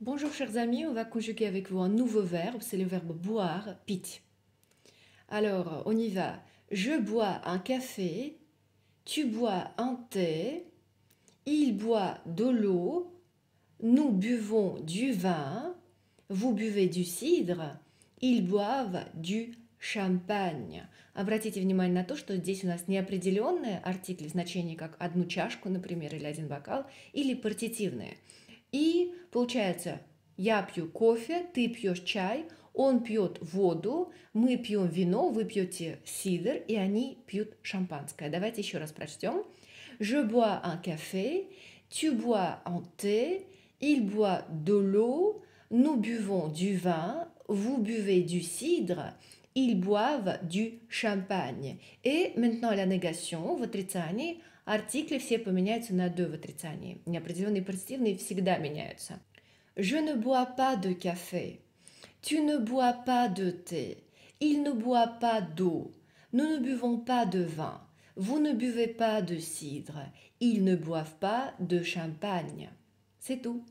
Bonjour chers amis, on va conjuguer avec vous un nouveau verbe, c'est le verbe boire, pit. Alors, on y va. Je bois un café, tu bois un thé, il boit de l'eau, nous buvons du vin, vous buvez du cidre, ils boivent du champagne. Обратите внимание à то, что здесь у нас неопределенные артикли в comme « как одну чашку, например, или один бокал, или партитивные – И получается, я пью кофе, ты пьешь чай, он пьет воду, мы пьем вино, вы пьете сидр, и они пьют шампанское. Давайте еще раз прочтем. Je bois un café, tu bois un thé, il boit de l'eau, nous buvons du vin, vous buvez du cidre, ils boivent du champagne. Et maintenant la négation votre отрицании – «de» Je ne bois pas de café. Tu ne bois pas de thé. Il ne boit pas d'eau. Nous ne buvons pas de vin. Vous ne buvez pas de cidre. Ils ne boivent pas de champagne. C'est tout.